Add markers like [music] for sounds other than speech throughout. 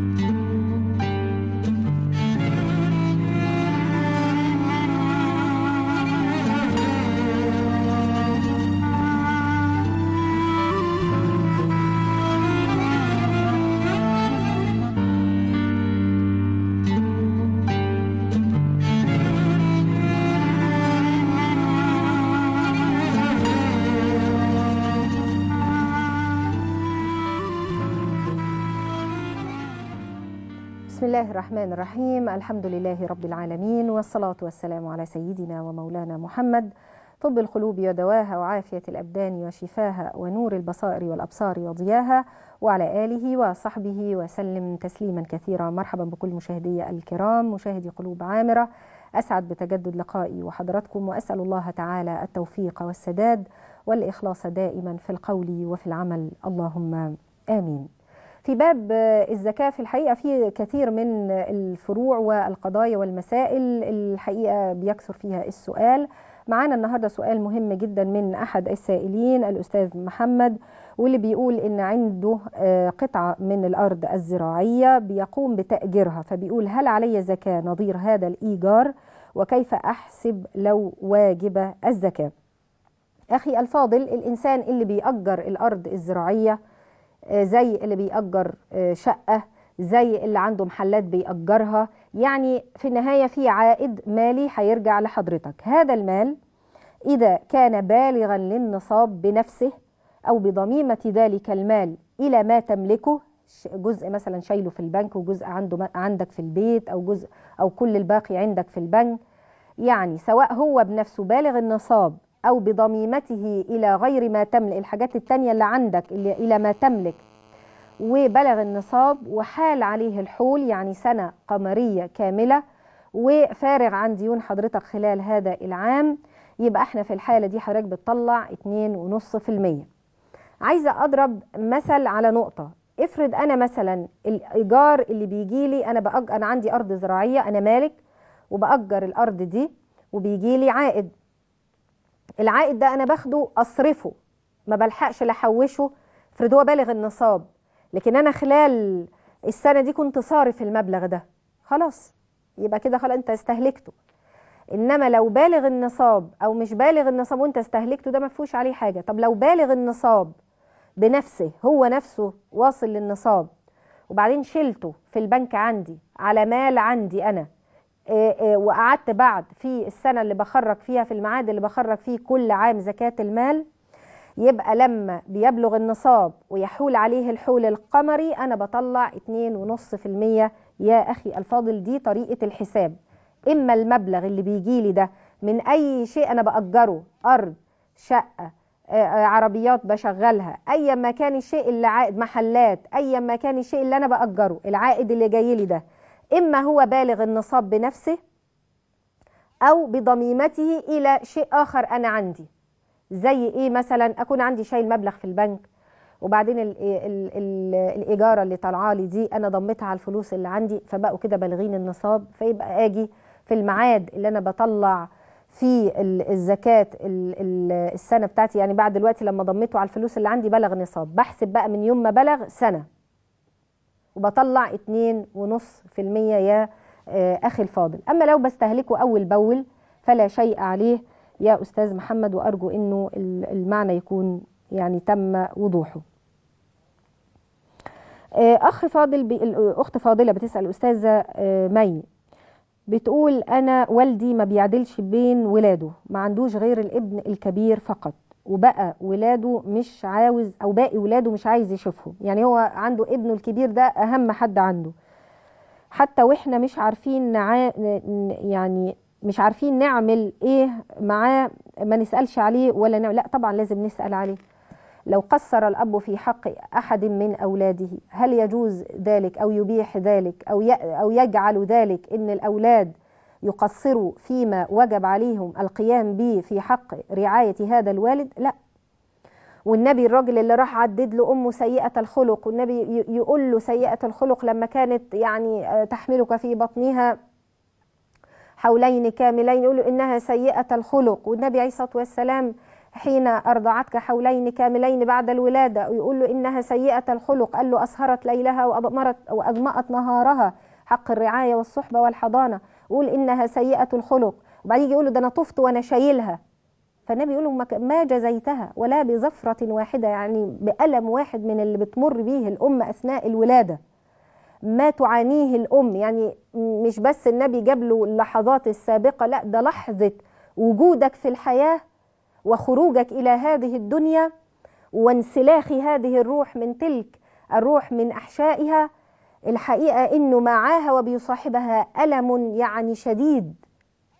Mm-hmm. الله الرحمن الرحيم الحمد لله رب العالمين والصلاة والسلام على سيدنا ومولانا محمد طب القلوب ودواها وعافية الأبدان وشفاها ونور البصائر والأبصار وضياها وعلى آله وصحبه وسلم تسليما كثيرا مرحبا بكل مشاهدي الكرام مشاهدي قلوب عامرة أسعد بتجدد لقائي وحضراتكم وأسأل الله تعالى التوفيق والسداد والإخلاص دائما في القول وفي العمل اللهم آمين في باب الزكاة في الحقيقة في كثير من الفروع والقضايا والمسائل الحقيقة بيكثر فيها السؤال معانا النهاردة سؤال مهم جدا من أحد السائلين الأستاذ محمد واللي بيقول إن عنده آه، قطعة من الأرض الزراعية بيقوم بتأجيرها فبيقول هل علي زكاة نظير هذا الإيجار وكيف أحسب لو واجب الزكاة أخي الفاضل الإنسان اللي بيأجر الأرض الزراعية زي اللي بيأجر آه، شقة زي اللي عنده محلات بيأجرها يعني في النهاية في عائد مالي هيرجع لحضرتك هذا المال إذا كان بالغا للنصاب بنفسه أو بضميمة ذلك المال إلى ما تملكه جزء مثلا شايله في البنك وجزء عنده عندك في البيت أو جزء أو كل الباقي عندك في البنك يعني سواء هو بنفسه بالغ النصاب أو بضميمته إلى غير ما تملك الحاجات التانية اللي عندك اللي إلى ما تملك وبلغ النصاب وحال عليه الحول يعني سنة قمرية كاملة وفارغ عن ديون حضرتك خلال هذا العام يبقى احنا في الحالة دي حضرتك بتطلع 2.5% عايزة أضرب مثل على نقطة افرض أنا مثلا الإيجار اللي بيجي لي أنا, بأج... أنا عندي أرض زراعية أنا مالك وبأجر الأرض دي وبيجي لي عائد العائد ده انا باخده اصرفه ما بلحقش لحوشه احوشه افرض هو بالغ النصاب لكن انا خلال السنه دي كنت صارف المبلغ ده خلاص يبقى كده خلاص انت استهلكته انما لو بالغ النصاب او مش بالغ النصاب وانت استهلكته ده ما فيهوش عليه حاجه طب لو بالغ النصاب بنفسه هو نفسه واصل للنصاب وبعدين شلته في البنك عندي على مال عندي انا إيه، إيه، وقعدت بعد في السنة اللي بخرج فيها في الميعاد اللي بخرج فيه كل عام زكاة المال يبقى لما بيبلغ النصاب ويحول عليه الحول القمري أنا بطلع 2.5% يا أخي الفاضل دي طريقة الحساب إما المبلغ اللي بيجي لي ده من أي شيء أنا بأجره أرض شقة آه، آه، عربيات بشغلها ايا ما كان الشيء اللي عائد محلات ايا ما كان الشيء اللي انا باجره العائد اللي جاي لي ده إما هو بالغ النصاب بنفسه أو بضميمته إلى شيء آخر أنا عندي زي إيه مثلا أكون عندي شايل مبلغ في البنك وبعدين الـ الـ الـ الإيجارة اللي طالعة لي دي أنا ضمتها على الفلوس اللي عندي فبقوا كده بالغين النصاب فيبقى أجي في الميعاد اللي أنا بطلع في الزكاة السنة بتاعتي يعني بعد دلوقتي لما ضمته على الفلوس اللي عندي بلغ نصاب بحسب بقى من يوم ما بلغ سنة وبطلع 2.5% يا آه، أخي الفاضل أما لو بستهلكه أول بأول فلا شيء عليه يا أستاذ محمد وأرجو أنه المعنى يكون يعني تم وضوحه آه، أخ فاضل بي... أخت فاضلة بتسأل أستاذة آه، مي بتقول أنا والدي ما بيعدلش بين ولاده ما عندوش غير الابن الكبير فقط وبقى ولاده مش عاوز او باقي ولاده مش عايز يشوفهم يعني هو عنده ابنه الكبير ده اهم حد عنده حتى واحنا مش عارفين نع... يعني مش عارفين نعمل ايه معاه ما نسالش عليه ولا نعمل. لا طبعا لازم نسال عليه لو قصر الاب في حق احد من اولاده هل يجوز ذلك او يبيح ذلك او ي... او يجعل ذلك ان الاولاد يقصروا فيما وجب عليهم القيام به في حق رعاية هذا الوالد لا والنبي الراجل اللي راح عدد له امه سيئه الخلق والنبي يقول له سيئه الخلق لما كانت يعني آه، تحملك في بطنها حولين كاملين يقول له انها سيئه الخلق والنبي عليه الصلاه والسلام حين ارضعتك حولين كاملين بعد الولاده ويقول له انها سيئه الخلق قال له اسهرت ليلها واضمرت واضمأت نهارها حق الرعايه والصحبه والحضانه قول إنها سيئة الخلق وبعدين يجي يقول له ده أنا طفت وأنا شايلها فالنبي يقول له ما جزيتها ولا بزفرة واحدة يعني بألم واحد من اللي بتمر بيه الام أثناء الولادة ما تعانيه الأم يعني مش بس النبي جاب له اللحظات السابقة لا ده لحظة وجودك في الحياة وخروجك إلى هذه الدنيا وانسلاخ هذه الروح من تلك الروح من أحشائها الحقيقة أنه معاها وبيصاحبها ألم يعني شديد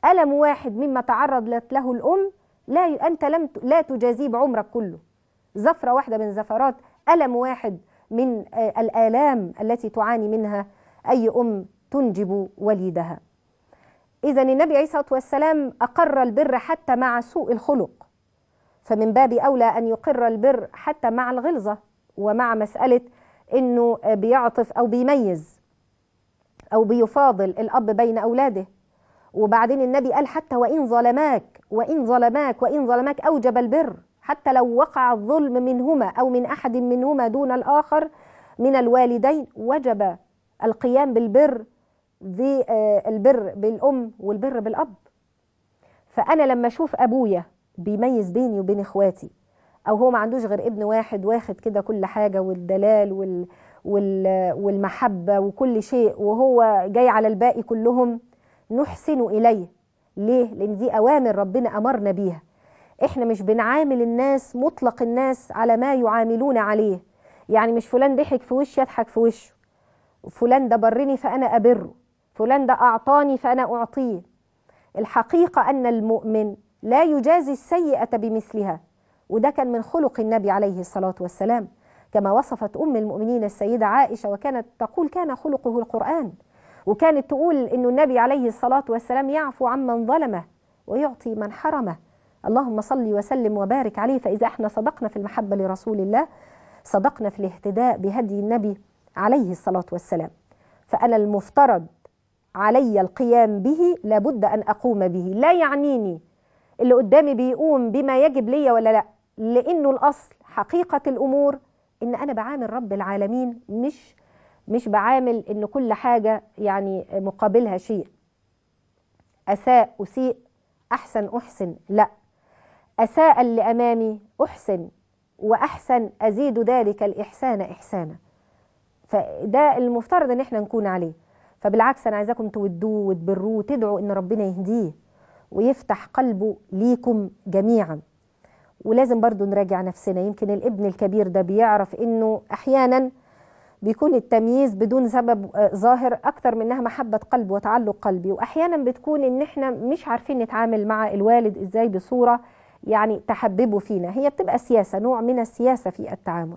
ألم واحد مما تعرضت له الأم لا أنت لم لا تجازيه بعمرك كله زفرة واحدة من زفرات ألم واحد من آه، الآلام التي تعاني منها أي أم تنجب وليدها إذا النبي عليه الصلاة والسلام أقر البر حتى مع سوء الخلق فمن باب أولى أن يقر البر حتى مع الغلظة ومع مسألة انه بيعطف او بيميز او بيفاضل الاب بين اولاده وبعدين النبي قال حتى وان ظلماك وان ظلماك وان ظلماك اوجب البر حتى لو وقع الظلم منهما او من احد منهما دون الاخر من الوالدين وجب القيام بالبر ذي آه، البر بالام والبر بالاب فانا لما اشوف ابويا بيميز بيني وبين اخواتي او هو ما عندوش غير ابن واحد واخد كده كل حاجه والدلال وال وال والمحبه وكل شيء وهو جاي على الباقي كلهم نحسن اليه ليه لان دي اوامر ربنا امرنا بيها احنا مش بنعامل الناس مطلق الناس على ما يعاملون عليه يعني مش فلان ضحك في وشي اضحك في وشه فلان ده برني فانا ابره فلان ده اعطاني فانا اعطيه الحقيقه ان المؤمن لا يجازي السيئه بمثلها وده كان من خلق النبي عليه الصلاة والسلام كما وصفت أم المؤمنين السيدة عائشة وكانت تقول كان خلقه القرآن وكانت تقول أن النبي عليه الصلاة والسلام يعفو عمن ظلمه ويعطي من حرمه اللهم صل وسلم وبارك عليه فإذا احنا صدقنا في المحبة لرسول الله صدقنا في الاهتداء بهدي النبي عليه الصلاة والسلام فأنا المفترض علي القيام به لابد أن أقوم به لا يعنيني اللي قدامي بيقوم بما يجب لي ولا لأ لأنه الأصل حقيقة الأمور إن أنا بعامل رب العالمين مش مش بعامل إن كل حاجة يعني مقابلها شيء أساء أسيء أحسن أحسن لا أساء اللي أمامي أحسن وأحسن أزيد ذلك الإحسان إحسانا فده المفترض إن إحنا نكون عليه فبالعكس أنا عايزاكم تودوه وتبروه وتدعوا إن ربنا يهديه ويفتح قلبه ليكم جميعا ولازم برضو نراجع نفسنا يمكن الابن الكبير ده بيعرف انه احيانا بيكون التمييز بدون سبب آه، ظاهر اكتر منها محبه قلب وتعلق قلبي واحيانا بتكون ان احنا مش عارفين نتعامل مع الوالد ازاي بصوره يعني تحببه فينا هي بتبقى سياسه نوع من السياسه في التعامل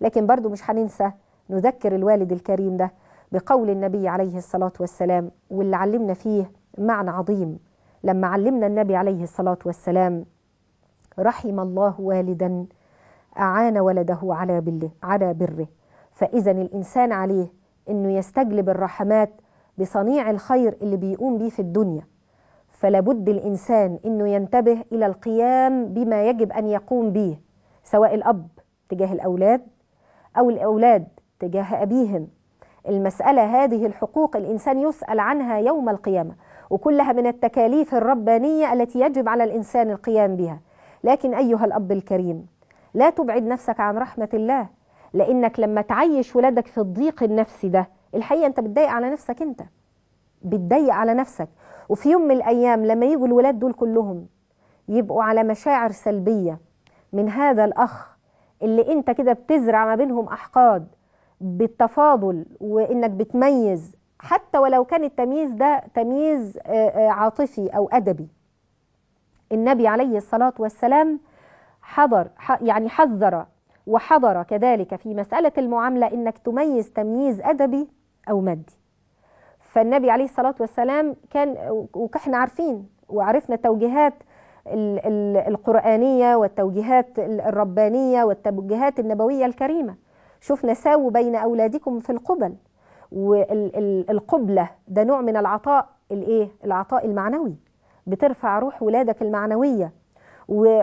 لكن برضو مش هننسى نذكر الوالد الكريم ده بقول النبي عليه الصلاه والسلام واللي علمنا فيه معنى عظيم لما علمنا النبي عليه الصلاه والسلام رحم الله والدا أعان ولده على على بره فإذا الإنسان عليه إنه يستجلب الرحمات بصنيع الخير اللي بيقوم بيه في الدنيا فلابد الإنسان إنه ينتبه إلى القيام بما يجب أن يقوم به سواء الأب تجاه الأولاد أو الأولاد تجاه أبيهم المسألة هذه الحقوق الإنسان يسأل عنها يوم القيامة وكلها من التكاليف الربانية التي يجب على الإنسان القيام بها لكن أيها الأب الكريم لا تبعد نفسك عن رحمة الله لأنك لما تعيش ولادك في الضيق النفسي ده الحقيقة أنت بتضايق على نفسك أنت بتضايق على نفسك وفي يوم من الأيام لما يجوا الولاد دول كلهم يبقوا على مشاعر سلبية من هذا الأخ اللي أنت كده بتزرع ما بينهم أحقاد بالتفاضل وإنك بتميز حتى ولو كان التمييز ده تمييز آه، آه، عاطفي أو أدبي النبي عليه الصلاة والسلام حضر يعني حذر وحضر كذلك في مسألة المعاملة إنك تميز تمييز أدبي أو مادي فالنبي عليه الصلاة والسلام كان وكحنا عارفين وعرفنا التوجيهات القرآنية والتوجيهات الربانية والتوجيهات النبوية الكريمة شفنا ساووا بين أولادكم في القبل والقبلة ده نوع من العطاء الايه العطاء المعنوي بترفع روح ولادك المعنوية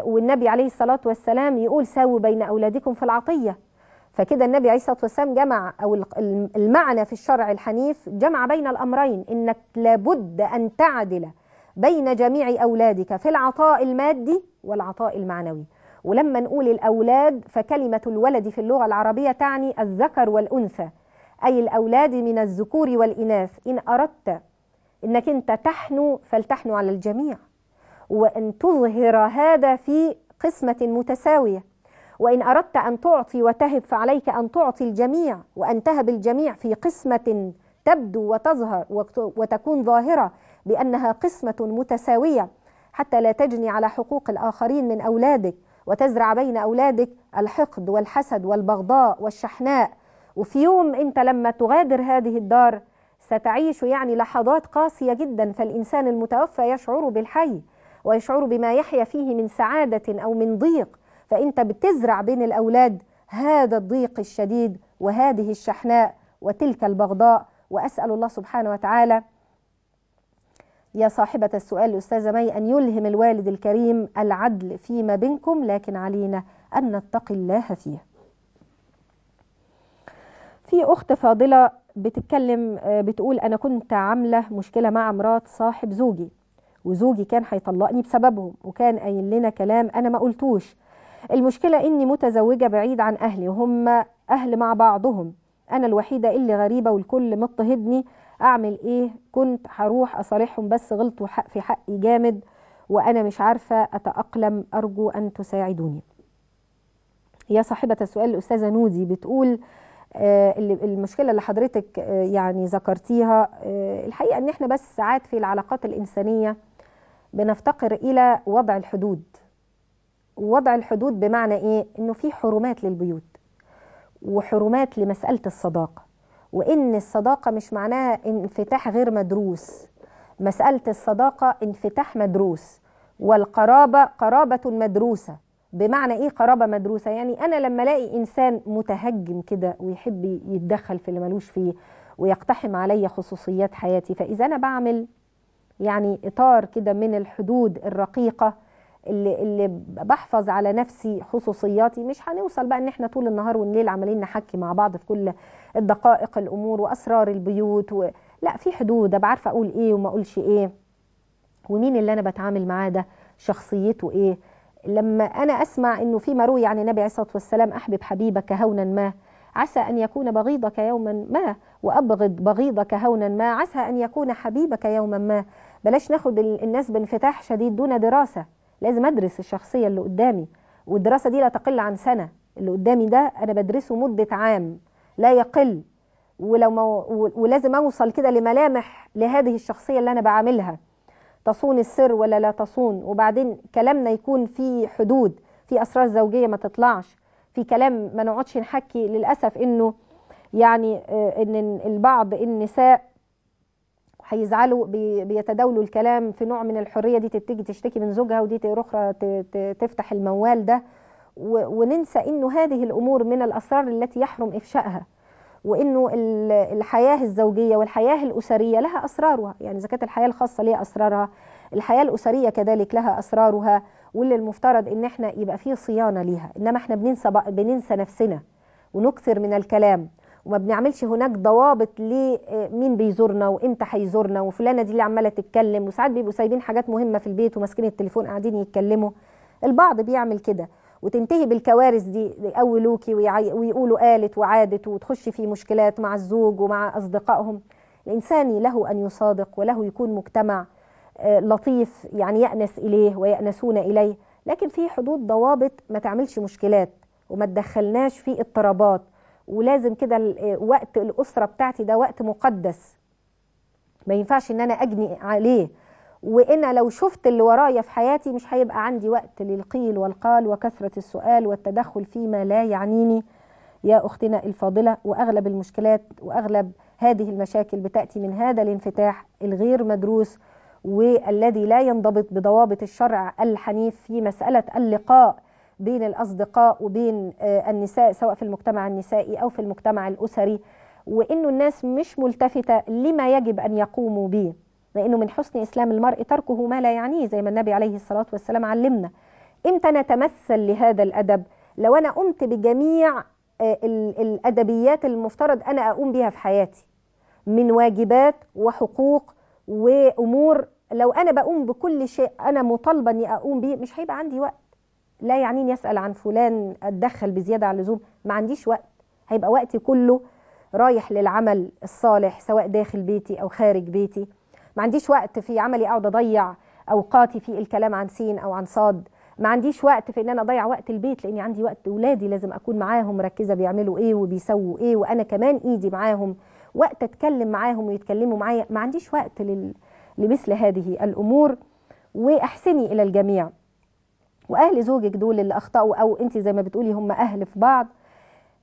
والنبي عليه الصلاة والسلام يقول ساووا بين أولادكم في العطية فكده النبي عليه الصلاة والسلام جمع أو المعنى في الشرع الحنيف جمع بين الأمرين إنك لابد أن تعدل بين جميع أولادك في العطاء المادي والعطاء المعنوي ولما نقول الأولاد فكلمة الولد في اللغة العربية تعني الذكر والأنثى أي الأولاد من الذكور والإناث إن أردت انك انت تحنو فلتحنو على الجميع وان تظهر هذا في قسمه متساويه وان اردت ان تعطي وتهب فعليك ان تعطي الجميع وان تهب الجميع في قسمه تبدو وتظهر وتكون ظاهره بانها قسمه متساويه حتى لا تجني على حقوق الاخرين من اولادك وتزرع بين اولادك الحقد والحسد والبغضاء والشحناء وفي يوم انت لما تغادر هذه الدار ستعيش يعني لحظات قاسية جدا فالإنسان المتوفى يشعر بالحي ويشعر بما يحيا فيه من سعادة أو من ضيق فأنت بتزرع بين الأولاد هذا الضيق الشديد وهذه الشحناء وتلك البغضاء وأسأل الله سبحانه وتعالى يا صاحبة السؤال الأستاذة مي أن يلهم الوالد الكريم العدل فيما بينكم لكن علينا أن نتقي الله فيه في أخت فاضلة بتتكلم آه، بتقول انا كنت عامله مشكله مع مرات صاحب زوجي وزوجي كان هيطلقني بسببهم وكان قايل لنا كلام انا ما قلتوش المشكله اني متزوجه بعيد عن اهلي وهم اهل مع بعضهم انا الوحيده اللي غريبه والكل مضطهدني اعمل ايه كنت هروح اصالحهم بس غلطوا في حقي جامد وانا مش عارفه اتاقلم ارجو ان تساعدوني يا صاحبه السؤال الاستاذه نودي بتقول آه، المشكله اللي حضرتك آه، يعني ذكرتيها آه، الحقيقه ان احنا بس ساعات في العلاقات الانسانيه بنفتقر الى وضع الحدود وضع الحدود بمعنى ايه انه في حرمات للبيوت وحرمات لمساله الصداقه وان الصداقه مش معناها انفتاح غير مدروس مساله الصداقه انفتاح مدروس والقرابه قرابه مدروسه بمعنى ايه قرابه مدروسه يعني انا لما الاقي انسان متهجم كده ويحب يتدخل في اللي ملوش فيه ويقتحم عليا خصوصيات حياتي فاذا انا بعمل يعني اطار كده من الحدود الرقيقه اللي, اللي بحفظ على نفسي خصوصياتي مش هنوصل بقى ان احنا طول النهار والليل عمالين نحكي مع بعض في كل الدقائق الامور واسرار البيوت و... لا في حدود ابقى عارفه اقول ايه وما اقولش ايه ومين اللي انا بتعامل معاه ده شخصيته ايه لما أنا أسمع أنه فيما روي عن النبي عليه الصلاة والسلام أحبب حبيبك هونا ما عسى أن يكون بغيضك يوما ما وأبغض بغيضك هونا ما عسى أن يكون حبيبك يوما ما بلاش ناخد الناس بانفتاح شديد دون دراسة لازم أدرس الشخصية اللي قدامي والدراسة دي لا تقل عن سنة اللي قدامي ده أنا بدرسه مدة عام لا يقل ولو ما ولازم أوصل كده لملامح لهذه الشخصية اللي أنا بعاملها تصون السر ولا لا تصون وبعدين كلامنا يكون في حدود في اسرار زوجيه ما تطلعش في كلام ما نقعدش نحكي للاسف انه يعني آه، ان البعض النساء هيزعلوا بيتداولوا الكلام في نوع من الحريه دي تتجي تشتكي من زوجها ودي اخرى تفتح الموال ده وننسى انه هذه الامور من الاسرار التي يحرم افشائها وانه الحياه الزوجيه والحياه الاسريه لها اسرارها يعني اذا كانت الحياه الخاصه ليها اسرارها الحياه الاسريه كذلك لها اسرارها واللي المفترض ان احنا يبقى فيه صيانه ليها انما احنا بننسى بننسى نفسنا ونكثر من الكلام وما بنعملش هناك ضوابط لمين بيزورنا وامتى هيزورنا وفلانه دي اللي عماله تتكلم وساعات بيبقوا سايبين حاجات مهمه في البيت وماسكين التليفون قاعدين يتكلموا البعض بيعمل كده وتنتهي بالكوارث دي يقولوكي ويقولوا قالت وعادت وتخش في مشكلات مع الزوج ومع أصدقائهم الإنسان له أن يصادق وله يكون مجتمع آه، لطيف يعني يأنس إليه ويأنسون إليه لكن في حدود ضوابط ما تعملش مشكلات وما تدخلناش في اضطرابات ولازم كده آه، وقت الأسرة بتاعتي ده وقت مقدس ما ينفعش ان انا اجني عليه وانا لو شفت اللي ورايا في حياتي مش هيبقى عندي وقت للقيل والقال وكثرة السؤال والتدخل فيما لا يعنيني يا أختنا الفاضلة وأغلب المشكلات وأغلب هذه المشاكل بتأتي من هذا الانفتاح الغير مدروس والذي لا ينضبط بضوابط الشرع الحنيف في مسألة اللقاء بين الأصدقاء وبين آه، النساء سواء في المجتمع النسائي أو في المجتمع الأسري وإنه الناس مش ملتفتة لما يجب أن يقوموا به لأنه من حسن إسلام المرء تركه ما لا يعنيه زي ما النبي عليه الصلاة والسلام علمنا إمتى نتمثل لهذا الأدب لو أنا قمت بجميع آه، الأدبيات المفترض أنا أقوم بها في حياتي من واجبات وحقوق وأمور لو أنا بقوم بكل شيء أنا مطالبة أني أقوم به مش هيبقى عندي وقت لا يعنيني أسأل عن فلان أتدخل بزيادة عن اللزوم ما عنديش وقت هيبقى وقتي كله رايح للعمل الصالح سواء داخل بيتي أو خارج بيتي ما عنديش وقت في عملي اقعد اضيع اوقاتي في الكلام عن سين او عن صاد ما عنديش وقت في ان انا اضيع وقت البيت لاني عندي وقت اولادي لازم اكون معاهم مركزه بيعملوا ايه وبيسووا ايه وانا كمان ايدي معاهم وقت اتكلم معاهم ويتكلموا معايا ما عنديش وقت لل... لمثل هذه الامور واحسني الى الجميع واهل زوجك دول اللي اخطاوا او انت زي ما بتقولي هم اهل في بعض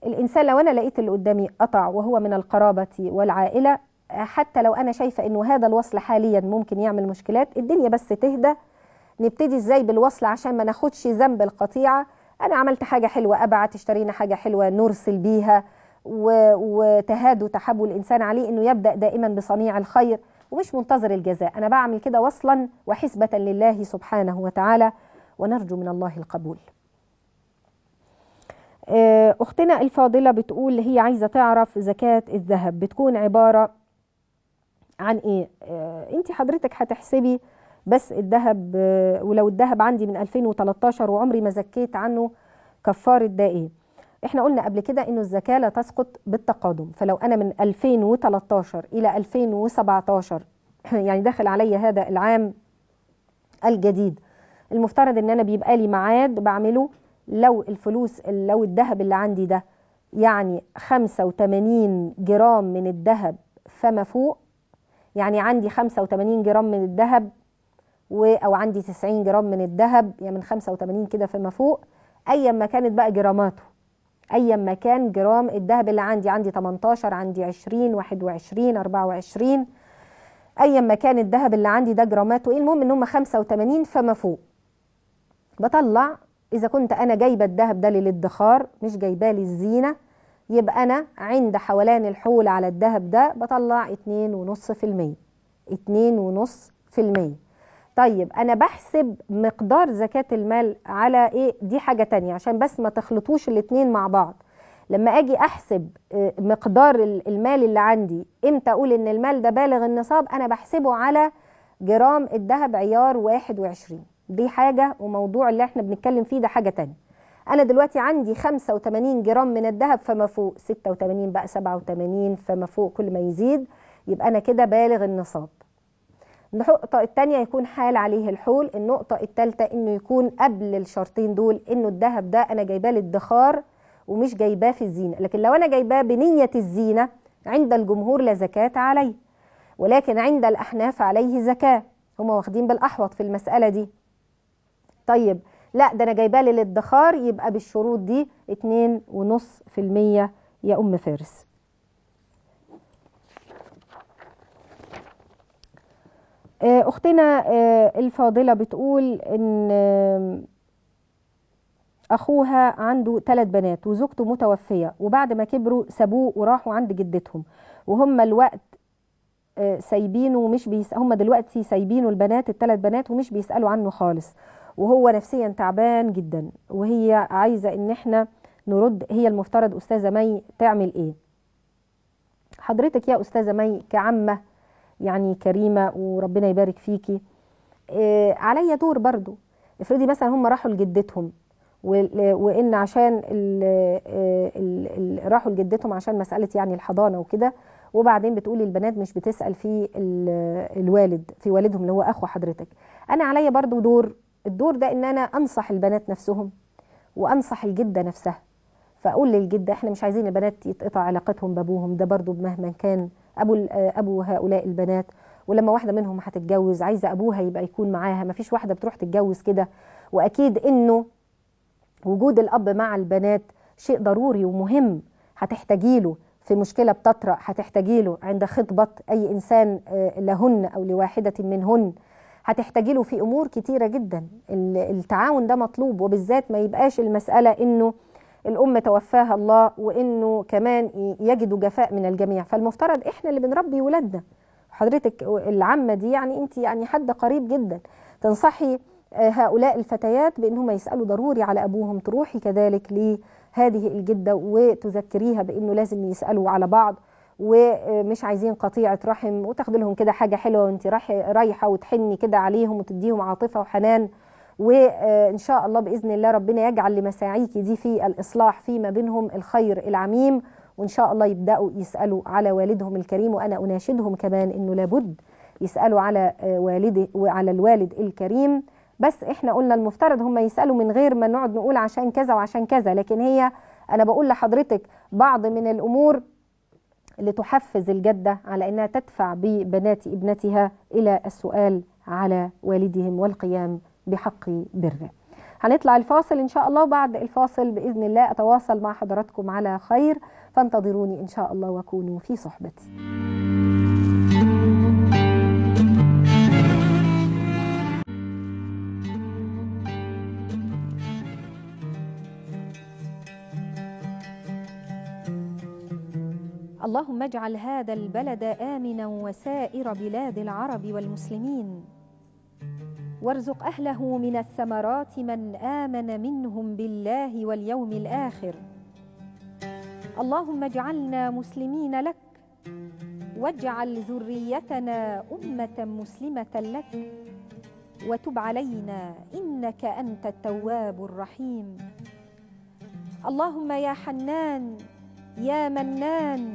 الانسان لو انا لقيت اللي قدامي قطع وهو من القرابه والعائله حتى لو انا شايفه انه هذا الوصل حاليا ممكن يعمل مشكلات الدنيا بس تهدى نبتدي ازاي بالوصل عشان ما ناخدش ذنب القطيعه انا عملت حاجه حلوه ابعت اشترينا حاجه حلوه نرسل بيها وتهاد تحبوا الانسان عليه انه يبدا دائما بصنيع الخير ومش منتظر الجزاء انا بعمل كده وصلا وحسبه لله سبحانه وتعالى ونرجو من الله القبول آه، اختنا الفاضله بتقول هي عايزه تعرف زكاه الذهب بتكون عباره عن ايه آه، انت حضرتك هتحسبي بس الذهب آه، ولو الذهب عندي من 2013 وعمري ما زكيت عنه كفاره ده ايه احنا قلنا قبل كده انه الزكاه لا تسقط بالتقادم فلو انا من 2013 الى 2017 [coughs] يعني داخل عليا هذا العام الجديد المفترض ان انا بيبقى لي ميعاد بعمله لو الفلوس لو الذهب اللي عندي ده يعني 85 جرام من الذهب فما فوق يعني عندي 85 جرام من الذهب او عندي 90 جرام من الذهب يعني من 85 كده فيما فوق ايا ما كانت بقى جراماته ايا ما كان جرام الذهب اللي عندي عندي 18 عندي 20 21 24 ايا ما كان الذهب اللي عندي ده جراماته ايه المهم ان هم 85 فما فوق بطلع اذا كنت انا جايبه الذهب ده للادخار مش جايباه للزينه يبقى أنا عند حولان الحول على الذهب ده بطلع 2.5% 2.5% طيب أنا بحسب مقدار زكاة المال على إيه دي حاجة تانية عشان بس ما تخلطوش الاتنين مع بعض لما أجي أحسب آه، مقدار المال اللي عندي إمتى أقول إن المال ده بالغ النصاب أنا بحسبه على جرام الذهب عيار 21 دي حاجة وموضوع اللي احنا بنتكلم فيه ده حاجة تانية انا دلوقتي عندي 85 جرام من الذهب فما فوق 86 بقى 87 فما فوق كل ما يزيد يبقى انا كده بالغ النصاب النقطة التانية يكون حال عليه الحول النقطة التالتة انه يكون قبل الشرطين دول انه الذهب ده انا جايباه للدخار ومش جايباه في الزينة لكن لو انا جايباه بنية الزينة عند الجمهور لا زكاة عليه ولكن عند الأحناف عليه زكاة هما واخدين بالأحوط في المسألة دي طيب لا ده انا جايباه للادخار يبقى بالشروط دي 2.5% يا ام فارس آه، اختنا آه، الفاضله بتقول ان اخوها عنده ثلاث بنات وزوجته متوفيه وبعد ما كبروا سابوه وراحوا عند جدتهم وهم الوقت آه، سايبينه ومش بيس هم دلوقتي سايبينه البنات الثلاث بنات ومش بيسالوا عنه خالص وهو نفسيا تعبان جدا وهي عايزه ان احنا نرد هي المفترض استاذه مي تعمل ايه حضرتك يا استاذه مي كعمه يعني كريمه وربنا يبارك فيكي إيه عليا دور برضو افرضي مثلا هم راحوا لجدتهم وان عشان الـ آه، الـ الـ راحوا لجدتهم عشان مساله يعني الحضانه وكده وبعدين بتقولي البنات مش بتسال في الوالد في والدهم اللي هو اخو حضرتك انا عليا برضو دور الدور ده ان انا انصح البنات نفسهم وانصح الجده نفسها فاقول للجده احنا مش عايزين البنات يتقطع علاقتهم بابوهم ده برضو مهما كان ابو ابو هؤلاء البنات ولما واحده منهم هتتجوز عايزه ابوها يبقى يكون معاها مفيش واحده بتروح تتجوز كده واكيد انه وجود الاب مع البنات شيء ضروري ومهم هتحتاجي له في مشكله بتطرأ هتحتاجي له عند خطبه اي انسان آه، لهن او لواحده منهن هتحتاجي له في امور كتيره جدا التعاون ده مطلوب وبالذات ما يبقاش المساله انه الام توفاها الله وانه كمان يجدوا جفاء من الجميع فالمفترض احنا اللي بنربي ولادنا حضرتك العمه دي يعني انت يعني حد قريب جدا تنصحي آه، هؤلاء الفتيات بانهم يسالوا ضروري على ابوهم تروحي كذلك لهذه الجده وتذكريها بانه لازم يسالوا على بعض ومش عايزين قطيعه رحم وتاخد لهم كده حاجه حلوه وانت رايحه وتحني كده عليهم وتديهم عاطفه وحنان وان شاء الله باذن الله ربنا يجعل لمساعيك دي في الاصلاح فيما بينهم الخير العميم وان شاء الله يبداوا يسالوا على والدهم الكريم وانا اناشدهم كمان انه لابد يسالوا على والده وعلى الوالد الكريم بس احنا قلنا المفترض هم يسالوا من غير ما نقعد نقول عشان كذا وعشان كذا لكن هي انا بقول لحضرتك بعض من الامور لتحفز الجدة على أنها تدفع ببنات ابنتها إلى السؤال على والدهم والقيام بحق بره هنطلع الفاصل إن شاء الله وبعد الفاصل بإذن الله أتواصل مع حضراتكم على خير فانتظروني إن شاء الله وكونوا في صحبتي اللهم اجعل هذا البلد آمنا وسائر بلاد العرب والمسلمين وارزق أهله من الثمرات من آمن منهم بالله واليوم الآخر اللهم اجعلنا مسلمين لك واجعل ذريتنا أمة مسلمة لك وتب علينا إنك أنت التواب الرحيم اللهم يا حنان يا منان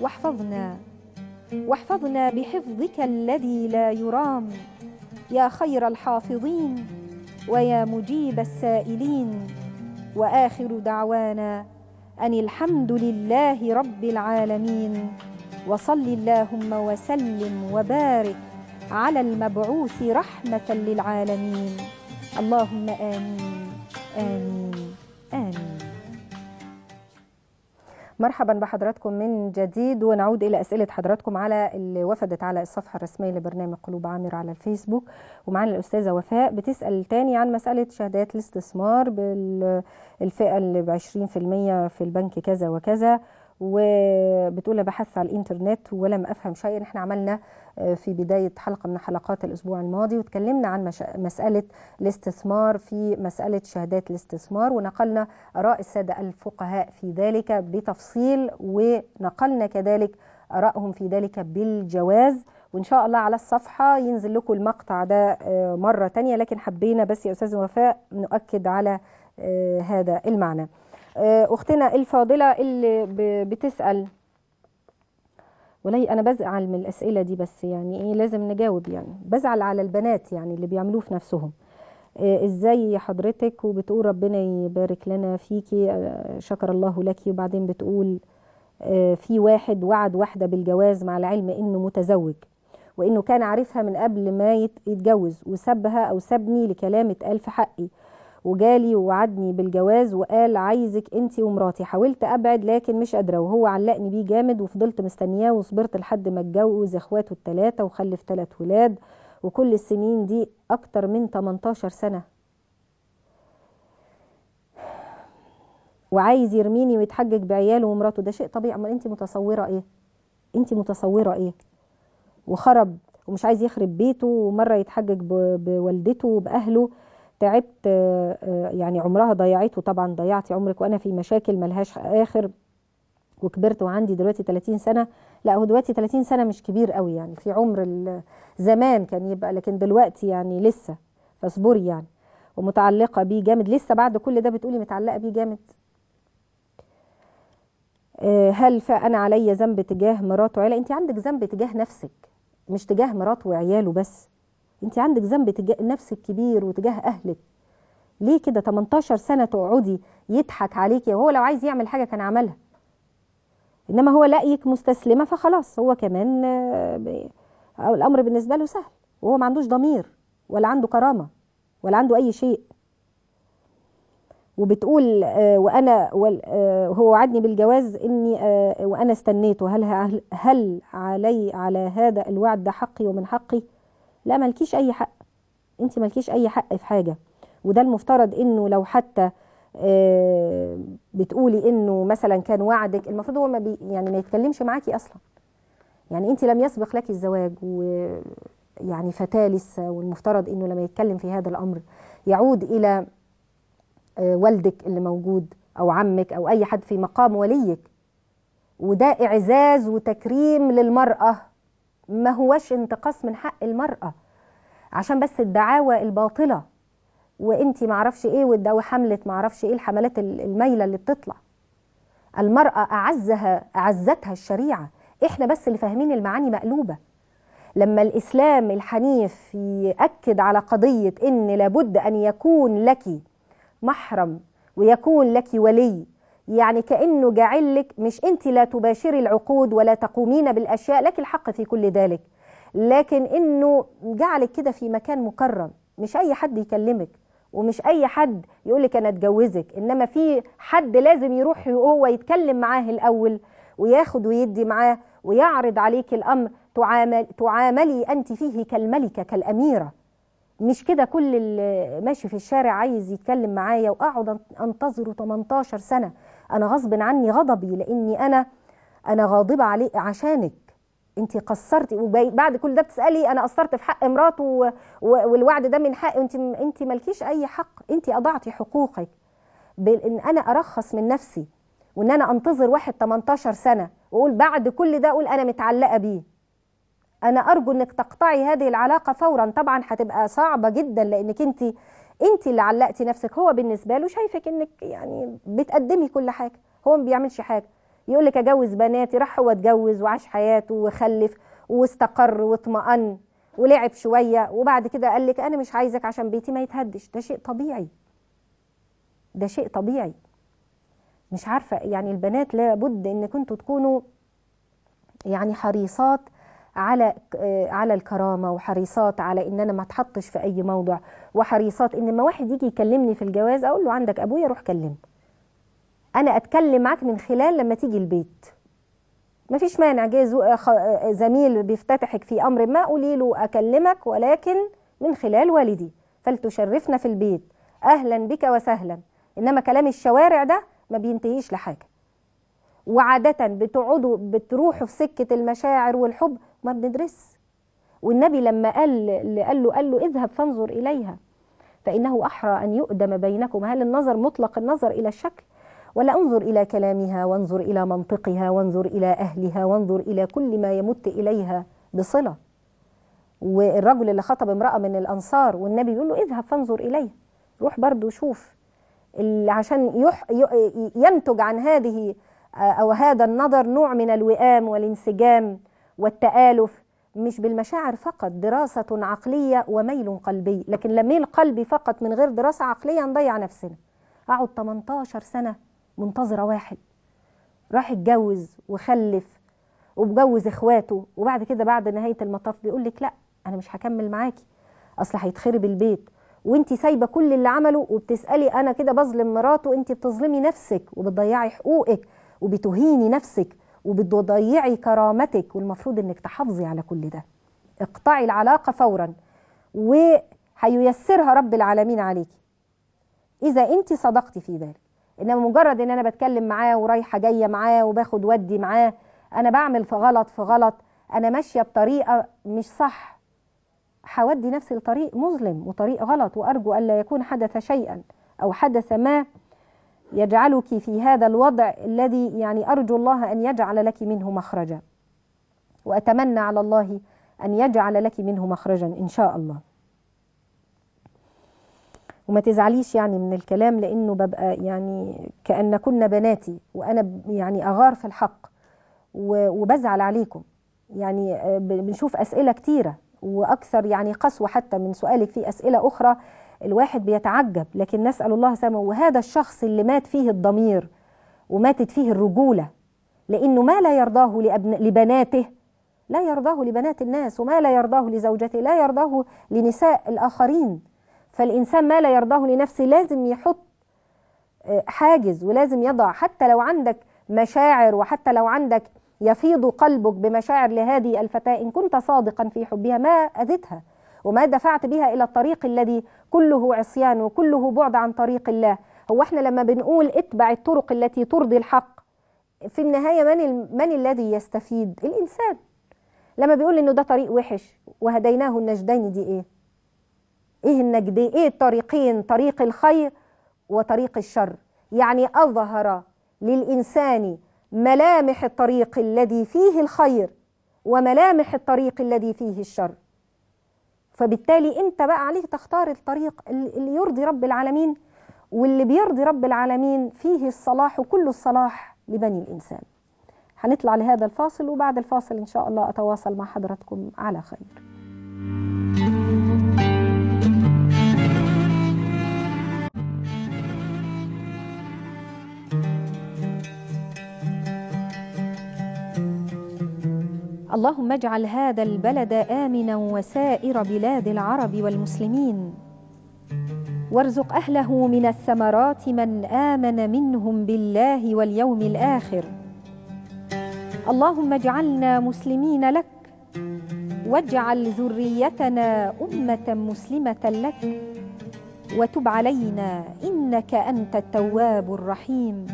واحفظنا واحفظنا بحفظك الذي لا يرام يا خير الحافظين ويا مجيب السائلين واخر دعوانا ان الحمد لله رب العالمين وصل اللهم وسلم وبارك على المبعوث رحمه للعالمين اللهم امين امين امين مرحبا بحضراتكم من جديد ونعود إلى أسئلة حضراتكم على اللي وفدت على الصفحة الرسمية لبرنامج قلوب عامرة على الفيسبوك ومعانا الأستاذة وفاء بتسأل تاني عن مسألة شهادات الاستثمار بالفئة اللي ب 20% في البنك كذا وكذا وبتقول بحث على الانترنت ولم افهم شيء احنا عملنا آه، في بدايه حلقه من حلقات الاسبوع الماضي وتكلمنا عن مش... مساله الاستثمار في مساله شهادات الاستثمار ونقلنا اراء الساده الفقهاء في ذلك بتفصيل ونقلنا كذلك ارائهم في ذلك بالجواز وان شاء الله على الصفحه ينزل لكم المقطع ده آه، مره تانية لكن حبينا بس يا استاذ وفاء نؤكد على آه، هذا المعنى آه، اختنا الفاضله اللي بتسال ولي انا بزعل من الاسئله دي بس يعني ايه لازم نجاوب يعني بزعل على البنات يعني اللي بيعملوه في نفسهم آه، ازاي حضرتك وبتقول ربنا يبارك لنا فيكي آه، شكر الله لك وبعدين بتقول في واحد وعد واحده بالجواز مع العلم انه متزوج وانه كان عارفها من قبل ما يتجوز وسبها او سبني لكلام اتقال في حقي وجالي ووعدني بالجواز وقال عايزك انت ومراتي حاولت ابعد لكن مش قادره وهو علقني بيه جامد وفضلت مستنياه وصبرت لحد ما اتجوز اخواته الثلاثه وخلف ثلاث ولاد وكل السنين دي اكتر من 18 سنه وعايز يرميني ويتحجج بعياله ومراته ده شيء طبيعي امال انت متصوره ايه انت متصوره ايه وخرب ومش عايز يخرب بيته ومره يتحجج بوالدته وباهله تعبت آه، آه، يعني عمرها ضيعته طبعا ضيعتي عمرك وانا في مشاكل ملهاش اخر وكبرت وعندي دلوقتي 30 سنه لا هو دلوقتي 30 سنه مش كبير قوي يعني في عمر زمان كان يبقى لكن دلوقتي يعني لسه فاصبري يعني ومتعلقه بيه جامد لسه بعد كل ده بتقولي متعلقه بيه جامد آه، هل فانا عليا ذنب تجاه مراته وعياله انت عندك ذنب تجاه نفسك مش تجاه مراته وعياله بس انت عندك ذنب تجاه نفسك كبير وتجاه اهلك ليه كده 18 سنه تقعدي يضحك عليكي وهو لو عايز يعمل حاجه كان عملها انما هو لاقيك مستسلمه فخلاص هو كمان آه، الامر بالنسبه له سهل وهو ما عندوش ضمير ولا عنده كرامه ولا عنده اي شيء وبتقول آه، وانا آه، هو وعدني بالجواز اني وانا استنيته هل هل علي على هذا الوعد ده حقي ومن حقي لا مالكيش اي حق انت مالكيش اي حق في حاجه وده المفترض انه لو حتى آه، بتقولي انه مثلا كان وعدك المفروض هو ما بي يعني ما يتكلمش معاكي اصلا يعني انت لم يسبق لك الزواج ويعني فتاه لسه والمفترض انه لما يتكلم في هذا الامر يعود الى آه، والدك اللي موجود او عمك او اي حد في مقام وليك وده اعزاز وتكريم للمراه ما هوش انتقاص من حق المرأة عشان بس الدعاوى الباطلة وانتي معرفش ايه وده حملة معرفش ايه الحملات المايلة اللي بتطلع المرأة أعزها أعزتها الشريعة احنا بس اللي فاهمين المعاني مقلوبة لما الإسلام الحنيف يأكد على قضية إن لابد أن يكون لك محرم ويكون لك ولي يعني كأنه جاعل لك مش أنت لا تباشري العقود ولا تقومين بالأشياء لك الحق في كل ذلك لكن أنه جعلك كده في مكان مكرم مش أي حد يكلمك ومش أي حد يقولك أنا أتجوزك إنما في حد لازم يروح هو يتكلم معاه الأول وياخد ويدي معاه ويعرض عليك الأمر تعامل تعاملي أنت فيه كالملكة كالأميرة مش كده كل اللي ماشي في الشارع عايز يتكلم معايا واقعد انتظره 18 سنه أنا غصب عني غضبي لأني أنا أنا غاضبة عليه عشانك انت قصرتي وبعد كل ده بتسالي انا قصرت في حق مراته و... والوعد ده من حق انت انت مالكيش اي حق انت اضعتي حقوقك بان انا ارخص من نفسي وان انا انتظر واحد 18 سنه واقول بعد كل ده اقول انا متعلقه بيه انا ارجو انك تقطعي هذه العلاقه فورا طبعا هتبقى صعبه جدا لانك انت انت اللي علقتي نفسك هو بالنسبه له شايفك انك يعني بتقدمي كل حاجه هو ما بيعملش حاجه يقول لك اجوز بناتي راح هو اتجوز وعاش حياته وخلف واستقر واطمأن ولعب شويه وبعد كده قال لك انا مش عايزك عشان بيتي ما يتهدش ده شيء طبيعي ده شيء طبيعي مش عارفه يعني البنات لابد ان كنتوا تكونوا يعني حريصات على آه، على الكرامه وحريصات على ان انا ما اتحطش في اي موضع وحريصات ان لما واحد يجي يكلمني في الجواز اقول له عندك ابويا روح كلمه انا اتكلم معاك من خلال لما تيجي البيت مفيش مانع جاي آه، آه، زميل بيفتتحك في امر ما قولي له اكلمك ولكن من خلال والدي فلتشرفنا في البيت اهلا بك وسهلا انما كلام الشوارع ده ما بينتهيش لحاجه وعادة بتقعدوا بتروحوا في سكة المشاعر والحب ما بندرس والنبي لما قال اللي قال له قال له اذهب فانظر إليها فإنه أحرى أن يؤدم بينكم هل النظر مطلق النظر إلى الشكل ولا انظر إلى كلامها وانظر إلى منطقها وانظر إلى أهلها وانظر إلى كل ما يمت إليها بصلة والرجل اللي خطب امرأة من الأنصار والنبي بيقول له اذهب فانظر إليها روح برضو شوف اللي عشان ينتج عن هذه أو هذا النظر نوع من الوئام والانسجام والتآلف مش بالمشاعر فقط دراسة عقلية وميل قلبي لكن لميل قلبي فقط من غير دراسة عقلية نضيع نفسنا أقعد 18 سنة منتظرة واحد راح اتجوز وخلف وبجوز اخواته وبعد كده بعد نهاية المطاف بيقول لك لا أنا مش هكمل معاكي أصل هيتخرب البيت وانت سايبه كل اللي عمله وبتسالي انا كده بظلم مراته انت بتظلمي نفسك وبتضيعي حقوقك وبتهيني نفسك وبتضيعي كرامتك والمفروض انك تحافظي على كل ده اقطعي العلاقه فورا وهييسرها رب العالمين عليكي اذا انت صدقتي في ذلك انما مجرد ان انا بتكلم معاه ورايحه جايه معاه وباخد ودي معاه انا بعمل في غلط في غلط انا ماشيه بطريقه مش صح هودي نفسي لطريق مظلم وطريق غلط وارجو الا يكون حدث شيئا او حدث ما يجعلك في هذا الوضع الذي يعني أرجو الله أن يجعل لك منه مخرجا وأتمنى على الله أن يجعل لك منه مخرجا إن شاء الله وما تزعليش يعني من الكلام لأنه ببقى يعني كأن كنا بناتي وأنا يعني أغار في الحق وبزعل عليكم يعني آه، بنشوف أسئلة كتيرة وأكثر يعني قسوة حتى من سؤالك في أسئلة أخرى الواحد بيتعجب لكن نسأل الله سبحانه وهذا الشخص اللي مات فيه الضمير وماتت فيه الرجولة لأنه ما لا يرضاه لأبن... لبناته لا يرضاه لبنات الناس وما لا يرضاه لزوجته لا يرضاه لنساء الآخرين فالإنسان ما لا يرضاه لنفسه لازم يحط آه، حاجز ولازم يضع حتى لو عندك مشاعر وحتى لو عندك يفيض قلبك بمشاعر لهذه الفتاة إن كنت صادقا في حبها ما أذتها وما دفعت بها إلى الطريق الذي كله عصيان وكله بعد عن طريق الله هو احنا لما بنقول اتبع الطرق التي ترضي الحق في النهاية من, من الذي يستفيد الإنسان لما بيقول انه ده طريق وحش وهديناه النجدين دي ايه ايه النجد ايه الطريقين طريق الخير وطريق الشر يعني اظهر للانسان ملامح الطريق الذي فيه الخير وملامح الطريق الذي فيه الشر فبالتالي انت بقى عليك تختار الطريق اللي يرضي رب العالمين واللي بيرضي رب العالمين فيه الصلاح وكل الصلاح لبني الانسان هنطلع لهذا الفاصل وبعد الفاصل ان شاء الله اتواصل مع حضراتكم على خير اللهم اجعل هذا البلد امنا وسائر بلاد العرب والمسلمين وارزق اهله من الثمرات من امن منهم بالله واليوم الاخر اللهم اجعلنا مسلمين لك واجعل ذريتنا امه مسلمه لك وتب علينا انك انت التواب الرحيم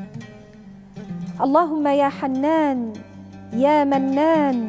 اللهم يا حنان يا منان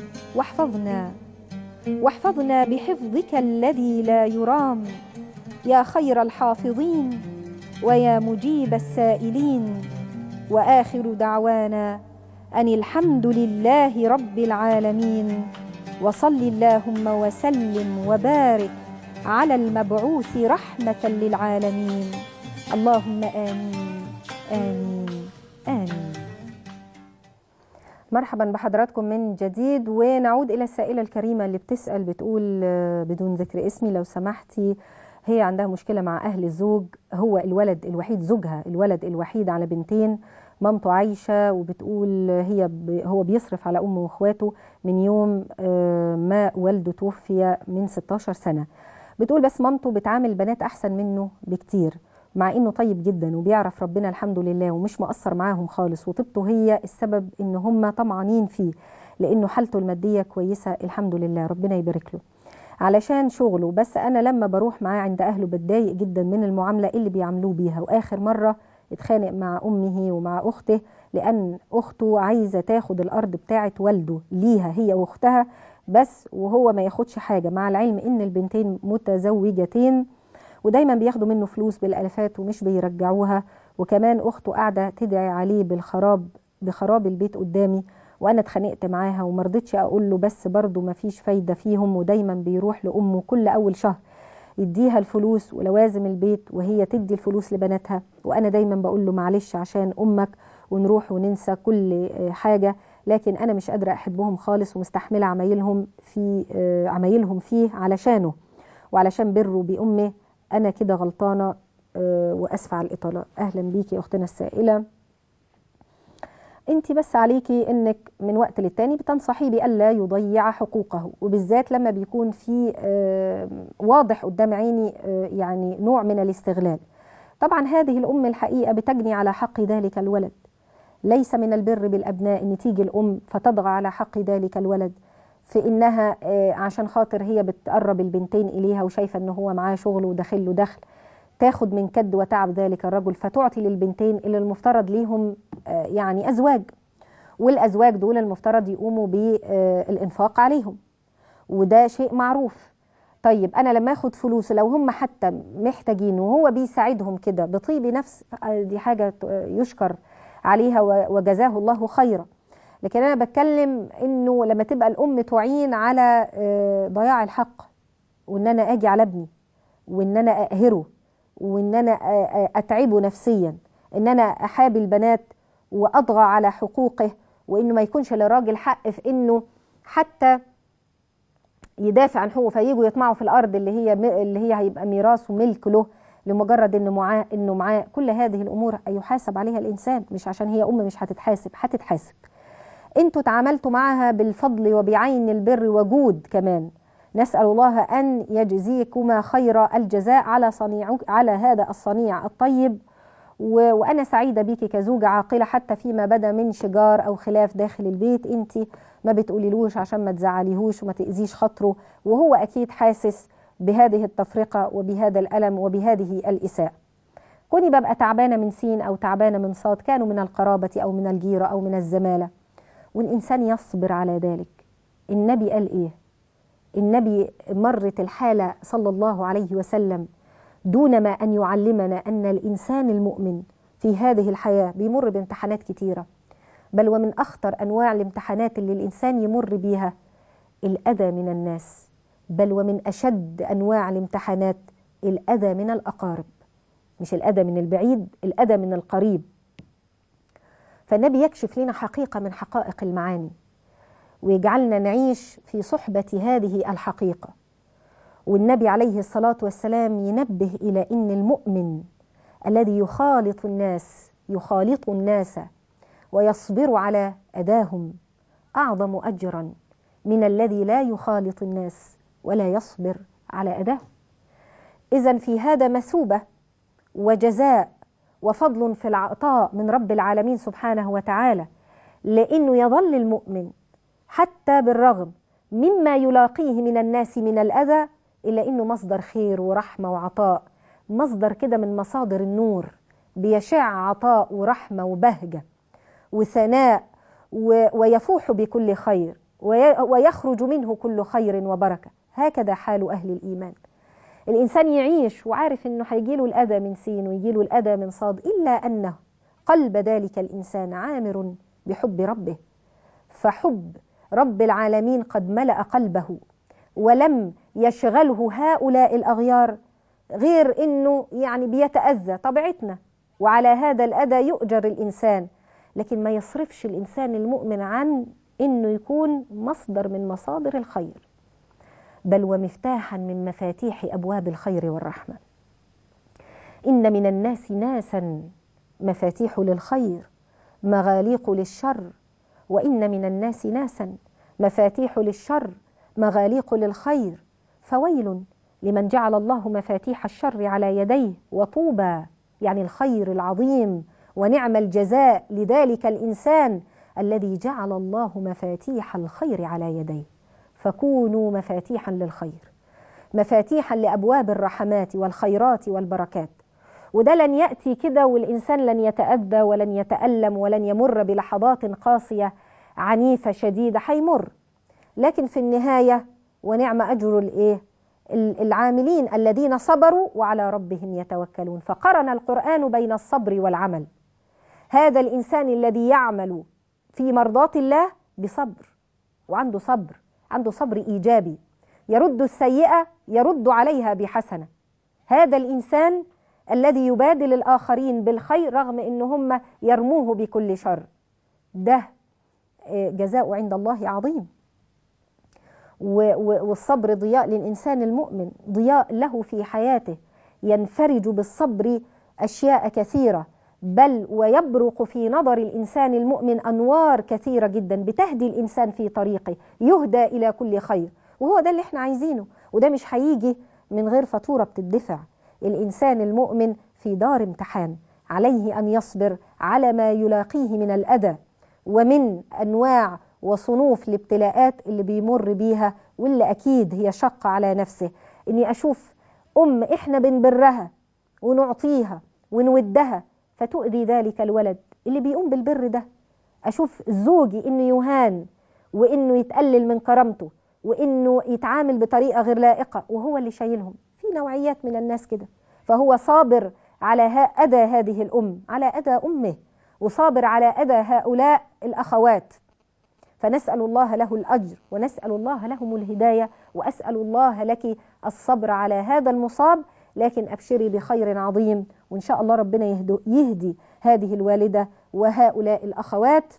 واحفظنا واحفظنا بحفظك الذي لا يرام يا خير الحافظين ويا مجيب السائلين واخر دعوانا ان الحمد لله رب العالمين وصل اللهم وسلم وبارك على المبعوث رحمه للعالمين اللهم امين امين امين مرحبا بحضراتكم من جديد ونعود إلى السائلة الكريمة اللي بتسأل بتقول آه، بدون ذكر اسمي لو سمحتي هي عندها مشكلة مع أهل الزوج هو الولد الوحيد زوجها الولد الوحيد على بنتين مامته عايشة وبتقول هي هو بيصرف على أمه وإخواته من يوم آه، ما والده توفي من 16 سنة بتقول بس مامته بتعامل بنات أحسن منه بكتير مع انه طيب جدا وبيعرف ربنا الحمد لله ومش مقصر معاهم خالص وطبته هي السبب ان هم طمعانين فيه لانه حالته الماديه كويسه الحمد لله ربنا يبارك له علشان شغله بس انا لما بروح معاه عند اهله بتضايق جدا من المعامله اللي بيعاملوه بيها واخر مره اتخانق مع امه ومع اخته لان اخته عايزه تاخد الارض بتاعه والده ليها هي واختها بس وهو ما ياخدش حاجه مع العلم ان البنتين متزوجتين ودايما بياخدوا منه فلوس بالالفات ومش بيرجعوها وكمان اخته قاعده تدعي عليه بالخراب بخراب البيت قدامي وانا اتخانقت معاها وما رضيتش اقول له بس برضه مفيش فايده فيهم ودايما بيروح لامه كل اول شهر يديها الفلوس ولوازم البيت وهي تدي الفلوس لبناتها وانا دايما بقول له معلش عشان امك ونروح وننسى كل آه، حاجه لكن انا مش قادره احبهم خالص ومستحمله عمايلهم في آه، عمايلهم فيه علشانه وعلشان بره بامه انا كده غلطانه آه، واسفه على الاطاله اهلا بيكي اختنا السائله انت بس عليكي انك من وقت للتاني بتنصحي بالا يضيع حقوقه وبالذات لما بيكون في آه، واضح قدام عيني آه، يعني نوع من الاستغلال طبعا هذه الام الحقيقه بتجني على حق ذلك الولد ليس من البر بالابناء ان تيجي الام فتضغى على حق ذلك الولد في انها آه، عشان خاطر هي بتقرب البنتين اليها وشايفه ان هو معاه شغل وداخل له دخل تاخد من كد وتعب ذلك الرجل فتعطي للبنتين اللي المفترض ليهم آه، يعني ازواج والازواج دول المفترض يقوموا بالانفاق عليهم وده شيء معروف طيب انا لما اخد فلوس لو هم حتى محتاجين وهو بيساعدهم كده بطيب نفس آه، دي حاجه يشكر عليها وجزاه الله خيرا لكن انا بتكلم انه لما تبقى الام تعين على آه، ضياع الحق وان انا اجي على ابني وان انا اقهره وان انا آه، آه، اتعبه نفسيا ان انا احابي البنات واطغى على حقوقه وانه ما يكونش للراجل حق في انه حتى يدافع عن حقوقه فييجوا يطمعوا في الارض اللي هي اللي هي هيبقى ميراث وملك له لمجرد انه معاه انه معاه كل هذه الامور يحاسب عليها الانسان مش عشان هي ام مش هتتحاسب هتتحاسب انتوا تعاملتوا معها بالفضل وبعين البر وجود كمان نسأل الله أن يجزيكما خير الجزاء على صنيع على هذا الصنيع الطيب و... وأنا سعيدة بيكي كزوجة عاقلة حتى فيما بدا من شجار أو خلاف داخل البيت أنت ما بتقوليلوش عشان ما تزعليهوش وما تأذيش خاطره وهو أكيد حاسس بهذه التفرقة وبهذا الألم وبهذه الإساءة كوني ببقى تعبانة من سين أو تعبانة من صاد كانوا من القرابة أو من الجيرة أو من الزمالة والإنسان يصبر على ذلك النبي قال إيه النبي مرت الحالة صلى الله عليه وسلم دون ما أن يعلمنا أن الإنسان المؤمن في هذه الحياة بيمر بامتحانات كتيرة بل ومن أخطر أنواع الامتحانات اللي الإنسان يمر بيها الأذى من الناس بل ومن أشد أنواع الامتحانات الأذى من الأقارب مش الأذى من البعيد الأذى من القريب فالنبي يكشف لنا حقيقة من حقائق المعاني ويجعلنا نعيش في صحبة هذه الحقيقة والنبي عليه الصلاة والسلام ينبه إلى أن المؤمن الذي يخالط الناس يخالط الناس ويصبر على أداهم أعظم أجرا من الذي لا يخالط الناس ولا يصبر على أداهم إذا في هذا مثوبة وجزاء وفضل في العطاء من رب العالمين سبحانه وتعالى لأنه يظل المؤمن حتى بالرغم مما يلاقيه من الناس من الأذى إلا أنه مصدر خير ورحمة وعطاء مصدر كده من مصادر النور بيشع عطاء ورحمة وبهجة وثناء ويفوح بكل خير ويخرج منه كل خير وبركة هكذا حال أهل الإيمان الإنسان يعيش وعارف أنه حيجيله الأذى من سين ويجيله الأذى من صاد إلا أنه قلب ذلك الإنسان عامر بحب ربه فحب رب العالمين قد ملأ قلبه ولم يشغله هؤلاء الأغيار غير أنه يعني بيتأذى طبيعتنا وعلى هذا الأذى يؤجر الإنسان لكن ما يصرفش الإنسان المؤمن عن أنه يكون مصدر من مصادر الخير بل ومفتاحا من مفاتيح أبواب الخير والرحمة إن من الناس ناسا مفاتيح للخير مغاليق للشر وإن من الناس ناسا مفاتيح للشر مغاليق للخير فويل لمن جعل الله مفاتيح الشر على يديه وطوبى يعني الخير العظيم ونعم الجزاء لذلك الانسان الذي جعل الله مفاتيح الخير على يديه فكونوا مفاتيحا للخير مفاتيحا لابواب الرحمات والخيرات والبركات وده لن ياتي كده والانسان لن يتاذى ولن يتالم ولن يمر بلحظات قاسيه عنيفه شديده هيمر لكن في النهايه ونعم اجر الايه العاملين الذين صبروا وعلى ربهم يتوكلون فقرن القران بين الصبر والعمل هذا الانسان الذي يعمل في مرضاه الله بصبر وعنده صبر عنده صبر إيجابي يرد السيئة يرد عليها بحسنة هذا الإنسان الذي يبادل الآخرين بالخير رغم أن هم يرموه بكل شر ده آه، جزاء عند الله عظيم والصبر ضياء للإنسان المؤمن ضياء له في حياته ينفرج بالصبر أشياء كثيرة بل ويبرق في نظر الإنسان المؤمن أنوار كثيرة جدا بتهدي الإنسان في طريقه يهدى إلى كل خير وهو ده اللي احنا عايزينه وده مش هيجي من غير فاتورة بتدفع الإنسان المؤمن في دار امتحان عليه أن يصبر على ما يلاقيه من الأذى ومن أنواع وصنوف الابتلاءات اللي بيمر بيها واللي أكيد هي شق على نفسه إني أشوف أم إحنا بنبرها ونعطيها ونودها فتؤذي ذلك الولد اللي بيقوم بالبر ده أشوف زوجي إنه يهان وإنه يتقلل من كرامته وإنه يتعامل بطريقة غير لائقة وهو اللي شايلهم في نوعيات من الناس كده فهو صابر على أذى هذه الأم على أذى أمه وصابر على أذى هؤلاء الأخوات فنسأل الله له الأجر ونسأل الله لهم الهداية وأسأل الله لك الصبر على هذا المصاب لكن أبشري بخير عظيم وإن شاء الله ربنا يهدي هذه الوالدة وهؤلاء الأخوات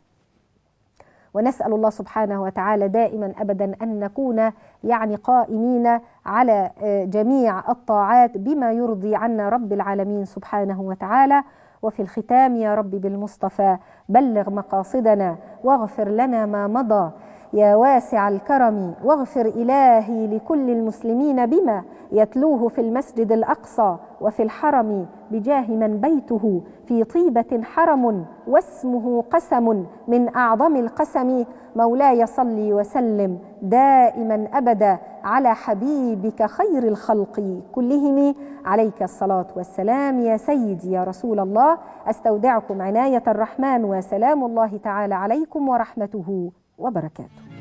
ونسأل الله سبحانه وتعالى دائما أبدا أن نكون يعني قائمين على آه، جميع الطاعات بما يرضي عنا رب العالمين سبحانه وتعالى وفي الختام يا رب بالمصطفى بلغ مقاصدنا واغفر لنا ما مضى يا واسع الكرم واغفر إلهي لكل المسلمين بما يتلوه في المسجد الأقصى وفي الحرم بجاه من بيته في طيبة حرم واسمه قسم من أعظم القسم مولاي صلي وسلم دائما أبدا على حبيبك خير الخلق كلهم عليك الصلاة والسلام يا سيدي يا رسول الله أستودعكم عناية الرحمن وسلام الله تعالى عليكم ورحمته وبركاته